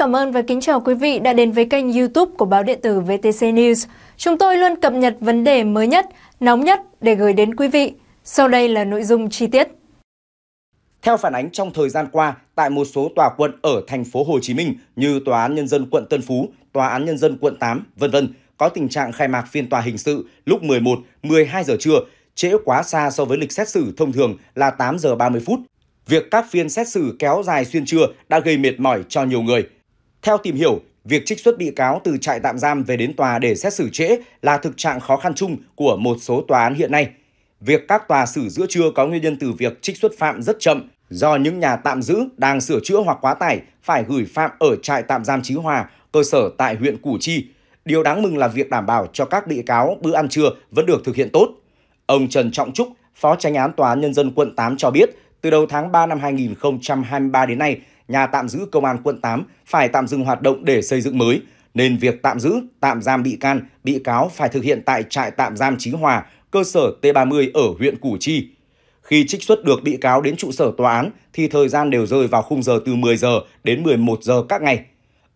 cảm ơn và kính chào quý vị đã đến với kênh youtube của báo điện tử VTC News. Chúng tôi luôn cập nhật vấn đề mới nhất, nóng nhất để gửi đến quý vị. Sau đây là nội dung chi tiết. Theo phản ánh trong thời gian qua, tại một số tòa quận ở thành phố Hồ Chí Minh như Tòa án Nhân dân quận Tân Phú, Tòa án Nhân dân quận 8, vân vân, có tình trạng khai mạc phiên tòa hình sự lúc 11, 12 giờ trưa, trễ quá xa so với lịch xét xử thông thường là 8 giờ 30 phút. Việc các phiên xét xử kéo dài xuyên trưa đã gây mệt mỏi cho nhiều người – theo tìm hiểu, việc trích xuất bị cáo từ trại tạm giam về đến tòa để xét xử trễ là thực trạng khó khăn chung của một số tòa án hiện nay. Việc các tòa xử giữa trưa có nguyên nhân từ việc trích xuất phạm rất chậm do những nhà tạm giữ đang sửa chữa hoặc quá tải phải gửi phạm ở trại tạm giam Chí Hòa, cơ sở tại huyện Củ Chi. Điều đáng mừng là việc đảm bảo cho các bị cáo bữa ăn trưa vẫn được thực hiện tốt. Ông Trần Trọng Trúc, Phó Tranh án Tòa án Nhân dân quận 8 cho biết, từ đầu tháng 3 năm 2023 đến nay, nhà tạm giữ Công an quận 8 phải tạm dừng hoạt động để xây dựng mới, nên việc tạm giữ, tạm giam bị can, bị cáo phải thực hiện tại trại tạm giam Chí Hòa, cơ sở T30 ở huyện Củ Chi. Khi trích xuất được bị cáo đến trụ sở tòa án thì thời gian đều rơi vào khung giờ từ 10 giờ đến 11 giờ các ngày.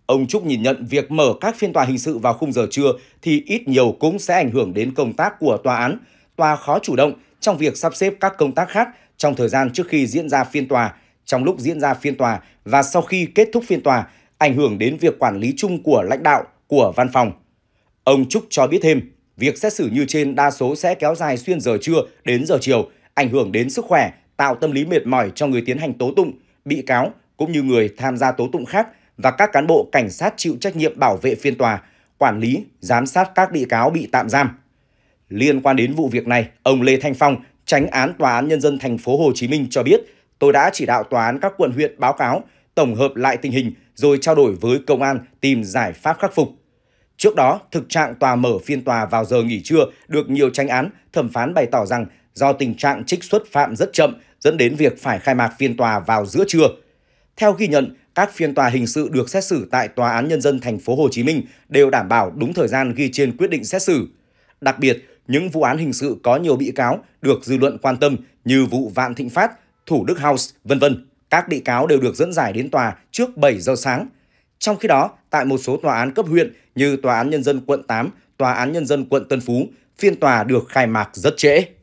Ông Trúc nhìn nhận việc mở các phiên tòa hình sự vào khung giờ trưa thì ít nhiều cũng sẽ ảnh hưởng đến công tác của tòa án. Tòa khó chủ động trong việc sắp xếp các công tác khác trong thời gian trước khi diễn ra phiên tòa trong lúc diễn ra phiên tòa và sau khi kết thúc phiên tòa, ảnh hưởng đến việc quản lý chung của lãnh đạo của văn phòng. Ông Trúc cho biết thêm, việc xét xử như trên đa số sẽ kéo dài xuyên giờ trưa đến giờ chiều, ảnh hưởng đến sức khỏe, tạo tâm lý mệt mỏi cho người tiến hành tố tụng, bị cáo cũng như người tham gia tố tụng khác và các cán bộ cảnh sát chịu trách nhiệm bảo vệ phiên tòa, quản lý, giám sát các bị cáo bị tạm giam. Liên quan đến vụ việc này, ông Lê Thanh Phong, tránh án tòa án nhân dân thành phố Hồ Chí Minh cho biết tôi đã chỉ đạo tòa án các quận huyện báo cáo, tổng hợp lại tình hình rồi trao đổi với công an tìm giải pháp khắc phục. Trước đó, thực trạng tòa mở phiên tòa vào giờ nghỉ trưa được nhiều tranh án, thẩm phán bày tỏ rằng do tình trạng trích xuất phạm rất chậm dẫn đến việc phải khai mạc phiên tòa vào giữa trưa. Theo ghi nhận, các phiên tòa hình sự được xét xử tại Tòa án Nhân dân thành phố Hồ Chí Minh đều đảm bảo đúng thời gian ghi trên quyết định xét xử. Đặc biệt, những vụ án hình sự có nhiều bị cáo được dư luận quan tâm như vụ Vạn Thịnh Phát, Thủ Đức House, vân vân, các bị cáo đều được dẫn giải đến tòa trước 7 giờ sáng. Trong khi đó, tại một số tòa án cấp huyện như Tòa án Nhân dân quận 8, Tòa án Nhân dân quận Tân Phú, phiên tòa được khai mạc rất trễ.